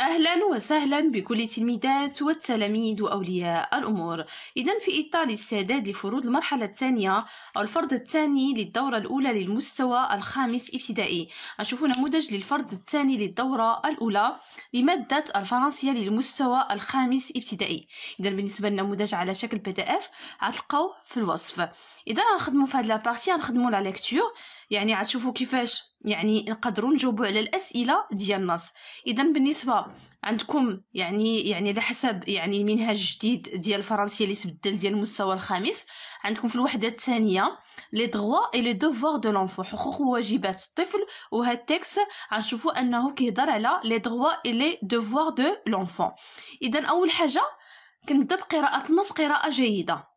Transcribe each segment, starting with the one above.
أهلا وسهلا بكل التلميذات والتلاميذ وأولياء الأمور إذا في إطار استعداد لفروض المرحلة الثانية أو الفرض الثاني للدورة الأولى للمستوى الخامس ابتدائي أشوف نموذج للفرض الثاني للدورة الأولى لمادة الفرنسية للمستوى الخامس ابتدائي إذا بالنسبة للنموذج على شكل بي دي إف غتلقاو في الوصف إذا غنخدمو في هاد لابارتي غنخدمو لا ليكتور يعني غتشوفو كيفاش يعني نقدروا نجاوبوا على الاسئله ديال الناس اذا بالنسبه عندكم يعني يعني على حسب يعني المنهاج الجديد ديال الفرنسيه اللي تبدل ديال المستوى الخامس عندكم في الوحده الثانيه لي دووا اي لي دوفوار دو لونفو حقوق وواجبات الطفل وهاد التكس غنشوفوا انه كيهضر على لي دووا اي لي دوفوار دو لونفو اذا اول حاجه كنبدا بقراءه النص قراءه جيده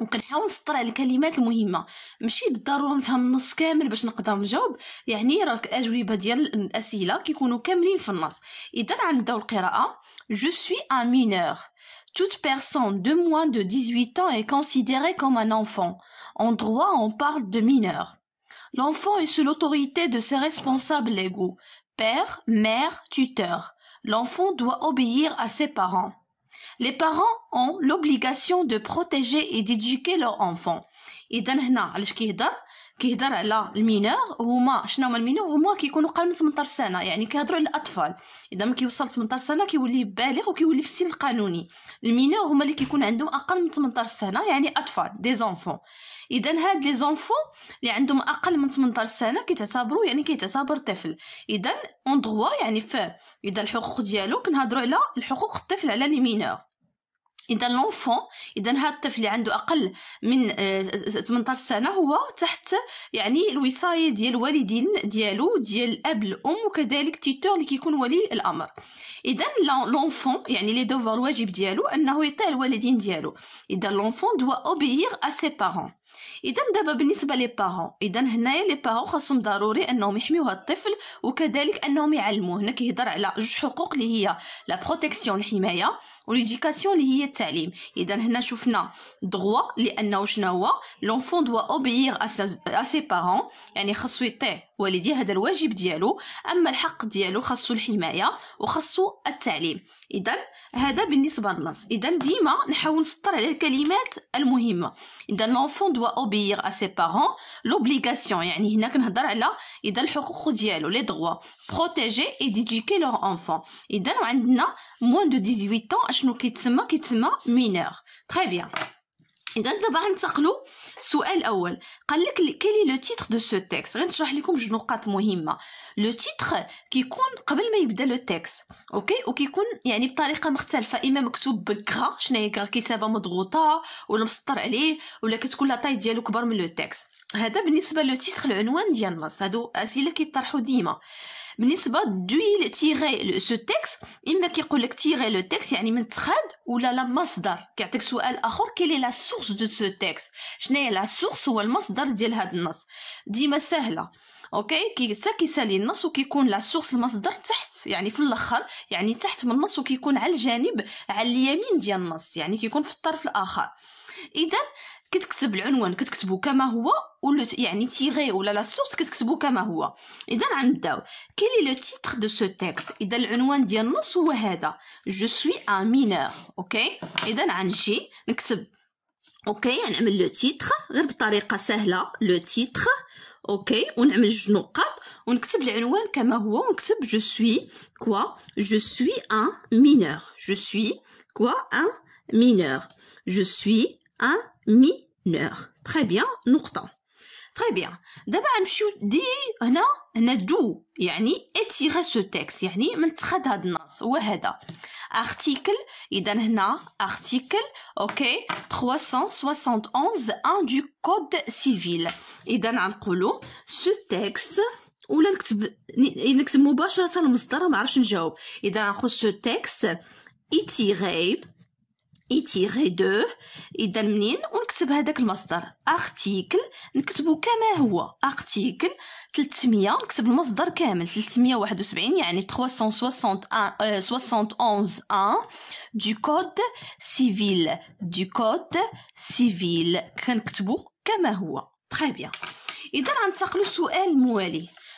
وكنحاول نسطر على الكلمات المهمه ماشي بالضروره نفهم النص كامل باش نقدر نجاوب يعني راك اجوبه ديال الاسئله كيكونوا كاملين في النص اذا غنبداو القراءه جو سوي ان مينور Toute personne de moins de 18 ans est considérée comme un enfant. En droit, on parle de mineur. L'enfant est sous l'autorité de ses responsables légaux, père, mère, tuteur. L'enfant doit obéir à ses parents. les parents ont l'obligation de protéger et d'éduquer leurs enfants اذا هنا علاش كيهضر كيهضر على المينور هما شنو هما المينور هما كيكونوا قل من 18 سنه يعني كيهضروا على الاطفال اذا ما كيوصل 18 سنه كيولي بالغ وكيولي في السن القانوني المينور هما اللي كيكون عندهم اقل من 18 سنه يعني اطفال دي زونفون اذا هاد لي زونفون اللي عندهم اقل من 18 سنه كيتعتبروا يعني كيتعتبر طفل اذا اون دووا يعني ف اذا الحقوق ديالو كنهضروا على الحقوق الطفل على لي مينور اذا لونفون اذا هذا الطفل اللي عنده اقل من 18 آه، سنه هو تحت يعني الوصايه ديال الوالدين ديالو ديال الاب الام وكذلك تيتور اللي كيكون ولي الامر اذا لونفون يعني لي دوفوار الواجب ديالو انه يطيع الوالدين ديالو اذا لونفون دوا اوبيير ا سي بارون اذا دابا بالنسبه لي بارون اذا هنايا لي بارون خاصهم ضروري انهم يحميو هذا الطفل وكذلك انهم يعلموه هنا كيهضر على جوج حقوق اللي هي لا بروتيكسيون الحمايه وليديكاسيون اللي هي التعليم اذا هنا شفنا دغوا لانه شنو هو لونفون دوا اوبيير ا سي بارون يعني خاصو يطيع والدي هذا الواجب ديالو اما الحق ديالو خاصو الحمايه وخاصو التعليم اذا هذا بالنسبه للنص اذا ديما نحاول نسطر على الكلمات المهمه اذا لونفون دو اوبير ا سي بارون لوبليغاسيون يعني هنا كنهضر على اذا الحقوق ديالو لي دووا بروتيجي اي ديديكي لور انفون اذا وعندنا موان دو 18 طون اشنو كيتسمى كيتسمى مينور تري بيان اذا دابا غنتقلوا السؤال الاول قال لك كالي لو تيتغ دو سو تيكست غنشرح لكم جوج نقاط مهمه لو تيتغ كيكون قبل ما يبدا لو تيكست اوكي وكيكون يعني بطريقه مختلفه اما مكتوب بكرا شنو هي كرا كتابه مضغوطه ولا مسطر عليه ولا كتكون لا طاي ديالو كبر من لو تيكست هذا بالنسبه لو تيتغ العنوان ديال النص هادو اسئله كيطرحوا ديما بالنسبه دويل تيغي سو تيكس اما كيقول لك تيغي لو تيكس يعني من تخاد ولا لا مصدر كيعطيك سؤال اخر كيلي لا سورس دو سو تيكس هي لا سورس هو المصدر ديال هذا النص ديما سهله اوكي كي كيسالي النص وكيكون لا سورس المصدر تحت يعني في الاخر يعني تحت من النص وكيكون على الجانب على اليمين ديال النص يعني كيكون في الطرف الاخر اذا كتكتب العنوان كتكتبه كما هو ou le, يعني تيغي ولا لا سورس كتكتبو كما هو اذا غنبداو كيلي لو تيتر دو سو تيكست اذا العنوان ديال النص هو هذا جو سوي ان مينور اوكي اذا غنجي نكتب اوكي نعمل لو تيتر غير بطريقه سهله لو تيتر اوكي ونعمل جوج نقاط ونكتب العنوان كما هو ونكتب جو سوي كوا جو سوي ان مينور جو سوي كوا ان مينور جو سوي ان مينور تري بيان نقطه تري بيان دابا غنمشيو دي هنا هنا دو يعني اتيغي سو تيكست يعني من تخد هاد النص هو هذا ارتيكل اذا هنا ارتيكل اوكي 371 ان دو كود سيفيل اذا غنقولو سو تيكست ولا نكتب نكتب مباشره المصدر ما عرفش نجاوب اذا نقول سو تيكست اتيغي ايتيغي دو اذا منين ونكتب هذاك المصدر ارتيكل نكتبه كما هو ارتيكل 300 نكتب المصدر كامل 371 يعني 371 1 آه، دو كود سيفيل دو كود سيفيل كنكتبه كما هو تري بيان اذا غنتقلو سؤال موالي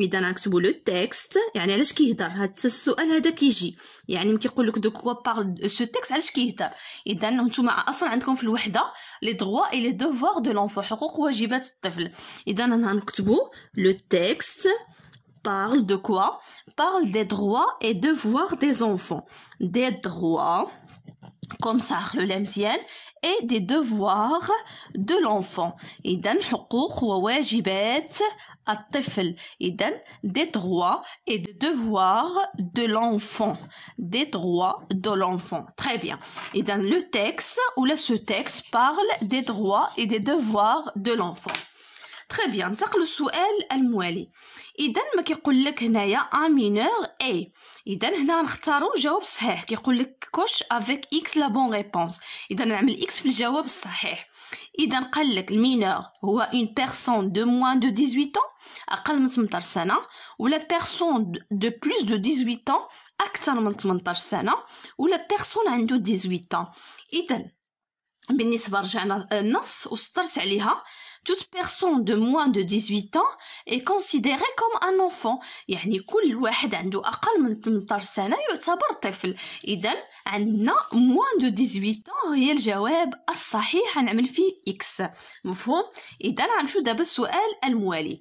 اذا نكتبوا لو تيكست يعني علاش كيهضر هذا السؤال هذا كيجي يعني ملي كيقول لك دو كوا بارل سو تيكست علاش كيهضر اذا نتوما اصلا عندكم في الوحده لي دووا اي لي دوفوار دو لونفو حقوق وواجبات الطفل اذا نكتبوا لو تيكست بارل دو كوا بارل دي دووا اي دوفوار دي زونفون دي دووا comme ça le lemsienne et des devoirs de l'enfant et des droits et des devoirs de l'enfant des droits de l'enfant très bien Et dans le texte ou là ce texte parle des droits et des devoirs de l'enfant تري بيان انتقل السؤال الموالي اذا ما كيقول لك هنايا ا مينور اي اذا هنا نختاروا جواب صحيح كيقول لك كوش افيك اكس لا بون ريبونس اذا نعمل اكس في الجواب الصحيح اذا قال لك المينور هو اون بيرسون دو موان دو 18 ans اقل من 18 سنه ولا بيرسون دو بلوس دو 18 ans اكثر من 18 سنه ولا بيرسون عنده 18 ans اذا بالنسبه رجعنا النص وسطرت عليها toute personne de moins de 18 ans est considérée comme un enfant يعني كل واحد عنده أقل من 18 سنة يعتبر طفل إذا عندنا moins de 18 ans هي الجواب الصحيح هنعمل فيه X. مفهوم إذا غنمشيو دابا السؤال الموالي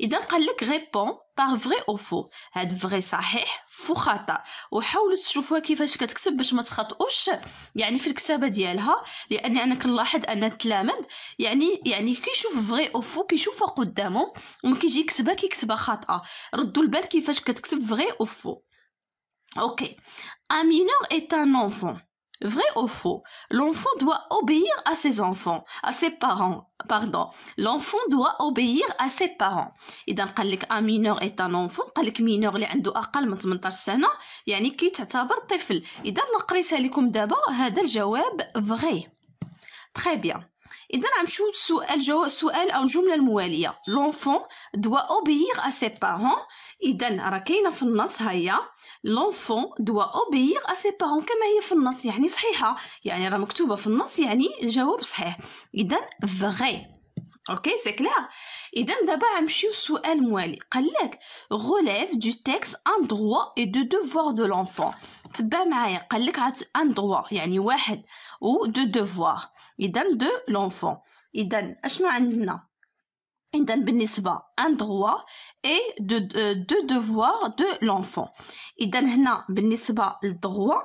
اذا قال لك ريبون باغ فري او فو هاد فري صحيح فو خطا وحاولوا تشوفوها كيفاش كتكتب باش ما تخطئوش يعني في الكتابه ديالها لان انا كنلاحظ ان التلامد يعني يعني كيشوف فري او فو كيشوفها قدامه وما كيجي يكتبها كيكتبها خاطئه ردوا البال كيفاش كتكتب فري او فو اوكي ان مينور ايت ان انفون Vrai ou faux L'enfant doit obéir à ses enfants, à ses parents. Pardon. L'enfant doit obéir à ses parents. إذا قال لك un mineur est un enfant قال لك mineur اللي عنده أقل من 18 سنة يعني كيتعتبر طفل. إذا قريتها لكم دابا هذا الجواب vrai. Très bien. اذا نمشيو سؤال جو السؤال او الجمله المواليه لونفون دوا أوبيغ ا سي بارون اذا راه كاينه في النص هيا لونفون دوا أوبيغ ا سي بارون كما هي في النص يعني صحيحه يعني راه مكتوبه في النص يعني الجواب صحيح اذا فغي اوكي سي كلير اذا دابا غنمشيو السؤال موالي قال لك غوليف دو تيكس ان دروا اي دو دوفوار دو لونفون تبع معايا قال لك ان دروا يعني واحد و دو دوفوار اذا دو لونفون اذا اشنو عندنا اذا بالنسبه ان دروا اي دو دو دوفوار دو لونفون اذا هنا بالنسبه للدروا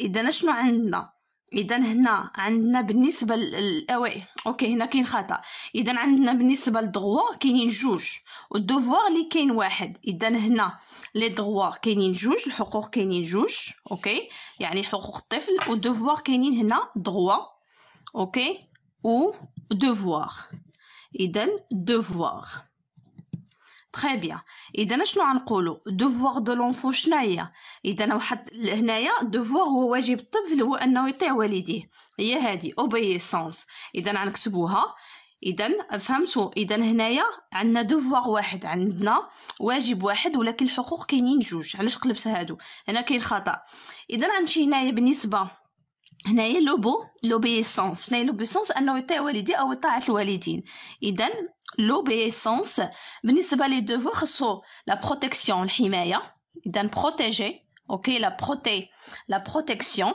اذا اشنو عندنا اذا هنا عندنا بالنسبه للاوي آه، اوكي هنا كاين خطا اذا عندنا بالنسبه للدغوا كاينين جوج والدوفوار اللي كاين واحد اذا هنا لي دغوا كاينين جوج الحقوق كاينين جوج اوكي يعني حقوق الطفل والدوفوار كاينين هنا دغوا اوكي و دوفوار اذا دوفوار تري بيان اذا شنو غنقولوا دوفوار دو لونفون شناهي اذا واحد هنايا دوفوار هو واجب الطفل هو انه يطيع والديه هي هادي اوبيسونس اذا غنكتبوها اذا فهمتوا اذا هنايا عندنا دوفوار واحد عندنا واجب واحد ولكن الحقوق كاينين جوج علاش قلبت هادو هنا كاين خطا اذا غنمشي هنايا بالنسبه هنايا لوبو لوبيسونس شناهي لوبيسونس انه يطيع والديه او طاعه الوالدين اذا لوبيسونس بالنسبه لي دوفو خصو لا بروتيكسيون الحمايه اذا بروتيجي اوكي لا بروتي لا بروتيكسيون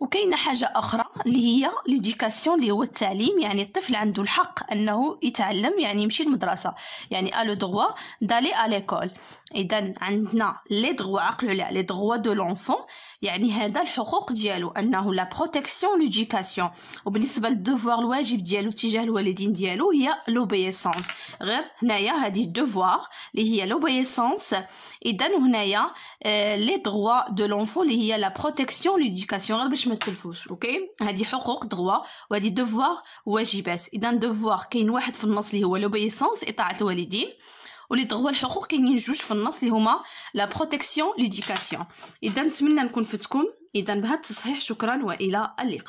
وكاينه حاجه اخرى اللي هي ليديكاسيون اللي هو التعليم يعني الطفل عنده الحق انه يتعلم يعني يمشي للمدرسه يعني ا لو دالي ا ليكول اذا عندنا لي دغوا عقلوا على لي دغوا دو لونفون يعني هذا الحقوق ديالو انه لا بروتيكسيون ليديكاسيون وبالنسبه للدوفوار الواجب ديالو تجاه الوالدين ديالو هي لوبيسونس غير هنايا هذه الدوفوار اللي هي لوبيسونس اذا هنايا لي دغوا دو لونفون اللي هي لا بروتيكسيون ليديكاسيون غير باش ما تلفوش اوكي هادي حقوق دغوا وهادي دوفوار واجبات اذا دوفوار كاين واحد في النص اللي هو لوبيسونس اطاعه الوالدين ولي دغوا الحقوق كاينين جوج في النص اللي هما لا بروتيكسيون ليديكاسيون اذا نتمنى نكون فتكم اذا بهذا التصحيح شكرا والى اللقاء